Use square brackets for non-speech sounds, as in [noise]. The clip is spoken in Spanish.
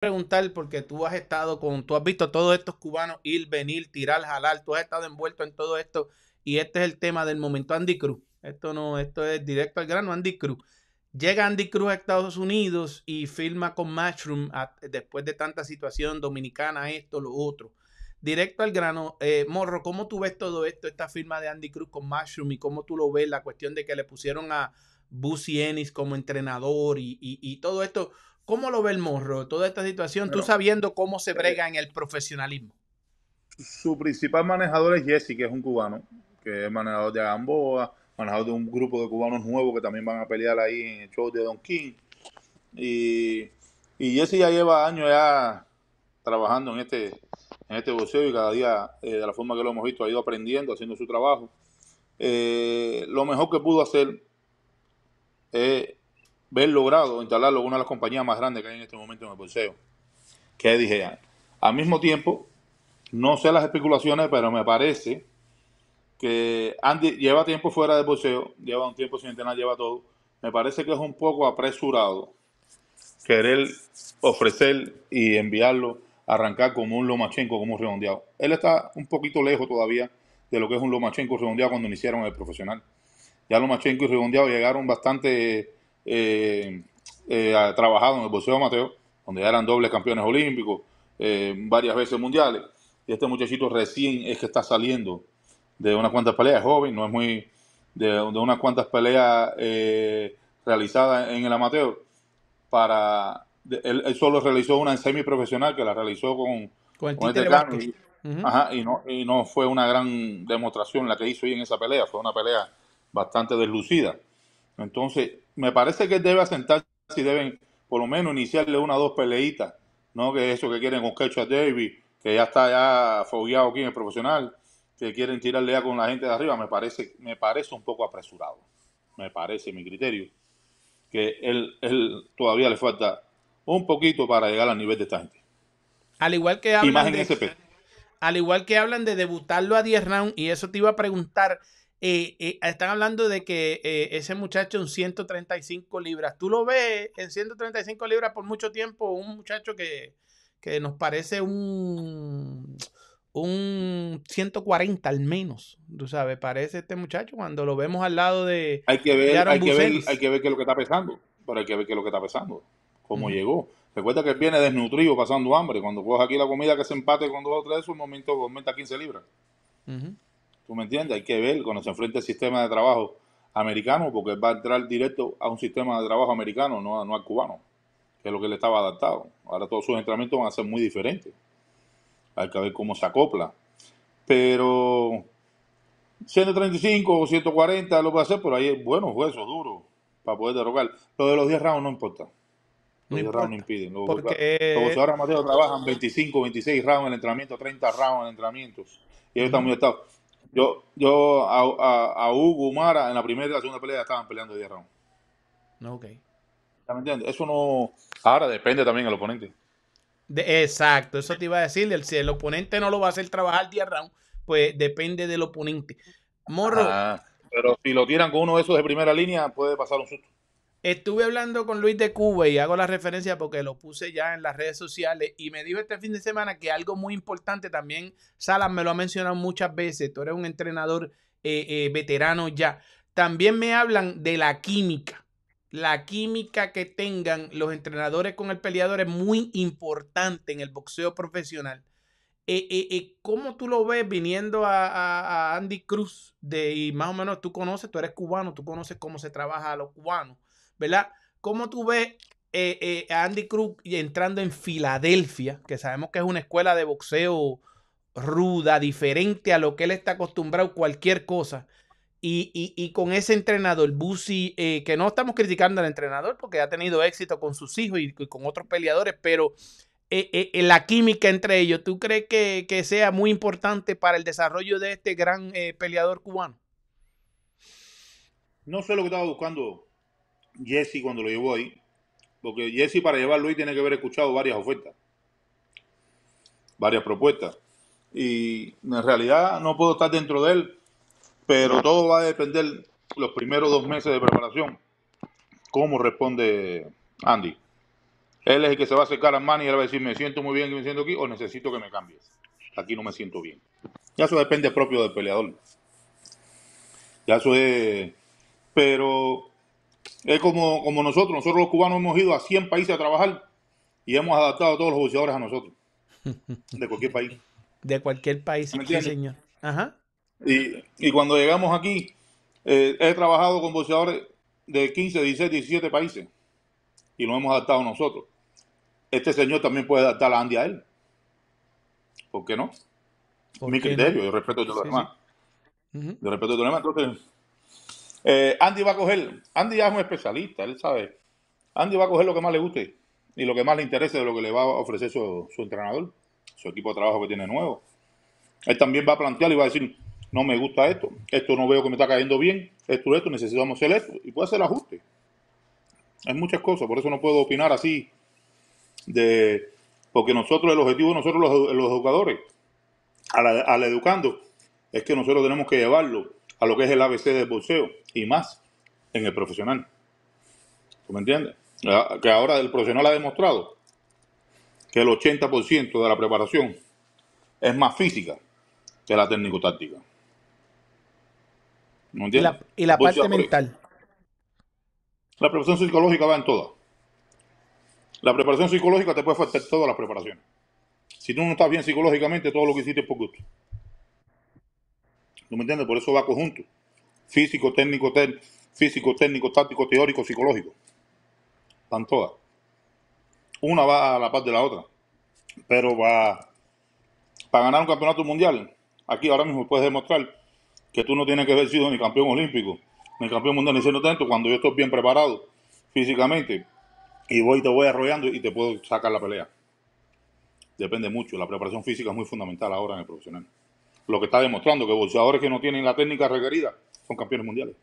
preguntar porque tú has estado con, tú has visto todos estos cubanos ir, venir, tirar, jalar, tú has estado envuelto en todo esto y este es el tema del momento Andy Cruz. Esto no, esto es directo al grano Andy Cruz. Llega Andy Cruz a Estados Unidos y firma con Mashroom después de tanta situación dominicana, esto, lo otro. Directo al grano, eh, Morro, ¿cómo tú ves todo esto, esta firma de Andy Cruz con mushroom y cómo tú lo ves, la cuestión de que le pusieron a Busy Ennis como entrenador y todo esto? ¿Cómo lo ve el morro toda esta situación? tú sabiendo cómo se eh, brega en el profesionalismo. Su principal manejador es Jesse, que es un cubano, que es manejador de Gamboa, manejador de un grupo de cubanos nuevos que también van a pelear ahí en el show de Don King. Y, y Jesse ya lleva años ya trabajando en este, en este boxeo y cada día, eh, de la forma que lo hemos visto, ha ido aprendiendo, haciendo su trabajo. Eh, lo mejor que pudo hacer es ver logrado instalarlo en una de las compañías más grandes que hay en este momento en el bolseo, ¿Qué dije? Al mismo tiempo, no sé las especulaciones, pero me parece que Andy lleva tiempo fuera del bolseo, lleva un tiempo sin entrenar, lleva todo. Me parece que es un poco apresurado querer ofrecer y enviarlo a arrancar como un Lomachenko, como un redondeado. Él está un poquito lejos todavía de lo que es un Lomachenko redondeado cuando iniciaron el profesional. Ya Lomachenko y redondeado llegaron bastante eh, eh trabajado en el boxeo amateur, donde ya eran dobles campeones olímpicos, eh, varias veces mundiales. Y este muchachito recién es que está saliendo de unas cuantas peleas, joven, no es muy. de, unas cuantas peleas eh, realizadas en el amateur. Para, él, solo realizó una en semiprofesional que la realizó con, este Carlos. y no, y no fue una gran demostración la que hizo hoy en esa pelea, fue una pelea bastante deslucida. Entonces, me parece que debe asentarse si deben por lo menos iniciarle una o dos peleitas, ¿no? Que eso que quieren con a David que ya está ya fogueado aquí en el profesional, que quieren tirarle a con la gente de arriba, me parece, me parece un poco apresurado. Me parece mi criterio. Que él, todavía le falta un poquito para llegar al nivel de esta gente. Al igual que hablan de, al igual que hablan de debutarlo a 10 rounds, y eso te iba a preguntar, están hablando de que eh, ese muchacho en 135 libras, tú lo ves en 135 libras por mucho tiempo, un muchacho que, que nos parece un, un 140 al menos, tú sabes, parece este muchacho cuando lo vemos al lado de... Hay que ver, hay que ver, hay que ver qué es lo que está pesando, pero hay que ver qué es lo que está pesando, cómo llegó. Recuerda que viene desnutrido, pasando hambre. Cuando coges aquí la comida que se empate cuando dos o tres, un momento aumenta 15 libras. ¿Tú me entiendes? Hay que ver cuando se enfrenta el sistema de trabajo americano, porque va a entrar directo a un sistema de trabajo americano, no, no al cubano, que es lo que le estaba adaptado. Ahora todos sus entrenamientos van a ser muy diferentes. Hay que ver cómo se acopla. Pero 135 o 140 lo a hacer, pero ahí es bueno huesos duros para poder derrocar. Lo de los 10 rounds no importa. Los 10 rounds no impiden. Los porque... ahora trabajan 25, 26 rounds en el entrenamiento, 30 rounds en entrenamientos. Y ellos están muy estados. Yo, yo a, a, Hugo Mara, en la primera y la segunda pelea estaban peleando 10 rounds. No, ok. ¿Me entiendes? Eso no. Ahora depende también del oponente. exacto, eso te iba a decir. si el oponente no lo va a hacer trabajar 10 round pues depende del oponente. Morro. Ah, pero si lo tiran con uno de esos de primera línea, puede pasar un susto. Estuve hablando con Luis de Cuba y hago la referencia porque lo puse ya en las redes sociales y me dijo este fin de semana que algo muy importante también, Salas me lo ha mencionado muchas veces, tú eres un entrenador eh, eh, veterano ya, también me hablan de la química. La química que tengan los entrenadores con el peleador es muy importante en el boxeo profesional. Eh, ¿Cómo tú lo ves viniendo a, a Andy Cruz? De, y más o menos tú conoces, tú eres cubano, tú conoces cómo se trabaja a los cubanos ¿verdad? ¿Cómo tú ves eh, eh, a Andy Cruz entrando en Filadelfia, que sabemos que es una escuela de boxeo ruda, diferente a lo que él está acostumbrado, cualquier cosa? Y, con ese entrenador, Busi, eh, que no estamos criticando al entrenador porque ha tenido éxito con sus hijos y, con otros peleadores, pero la química entre ellos, ¿tú crees que, que, sea muy importante para el desarrollo de este gran peleador cubano? No sé lo que estaba buscando Jesse cuando lo llevó ahí, porque Jesse para llevarlo ahí tiene que haber escuchado varias ofertas, varias propuestas. Y en realidad no puedo estar dentro de él, pero todo va a depender los primeros dos meses de preparación, cómo responde Andy. Él es el que se va a acercar a Manny y él va a decir, me siento muy bien que me siento aquí o necesito que me cambies. Aquí no me siento bien. Ya eso depende propio del peleador. Ya eso es... Pero es como, nosotros, nosotros los cubanos hemos ido a 100 países a trabajar y hemos adaptado a todos los boxeadores a nosotros, de cualquier país. [laughs] De cualquier país, sí, señor. Ajá. Y, cuando llegamos aquí, eh, he trabajado con boxeadores de 15, 16, 17 países y nos hemos adaptado a nosotros. Este señor también puede adaptar a Andy a él. ¿Por qué no? ¿Por Mi criterio, respeto a todos los demás. Yo respeto a todos los demás. Entonces, eh, Andy va a coger, Andy ya es un especialista, él sabe. Andy va a coger lo que más le guste y lo que más le interese de lo que le va a ofrecer su, entrenador, su equipo de trabajo que tiene nuevo. Él también va a plantear y va a decir, no me gusta esto, esto no veo que me está cayendo bien, esto, esto, necesitamos hacer esto, y puede hacer ajuste. Hay muchas cosas, por eso no puedo opinar así, de porque nosotros, el objetivo de nosotros los, educadores, al educando, es que nosotros tenemos que llevarlo a lo que es el ABC del boxeo y más en el profesional. ¿Tú me entiendes? Ah, que ahora el profesional ha demostrado que el 80% de la preparación es más física que la técnico-táctica. ¿No entiendes? Y la, parte mental. La preparación psicológica va en todas. La preparación psicológica te puede faltar todas las preparaciones. Si tú no estás bien psicológicamente, todo lo que hiciste es por gusto. ¿No me entiendes? Por eso va conjunto. Físico, técnico, físico, técnico, táctico, teórico, psicológico. Están todas. Una va a la par de la otra. Pero va para ganar un campeonato mundial. Aquí ahora mismo puedes demostrar que tú no tienes que haber sido ni campeón olímpico, ni campeón mundial, ni siendo tanto, cuando yo estoy bien preparado físicamente y voy te voy arrollando y te puedo sacar la pelea. Depende mucho, la preparación física es muy fundamental ahora en el profesional lo que está demostrando que boxeadores que no tienen la técnica requerida son campeones mundiales.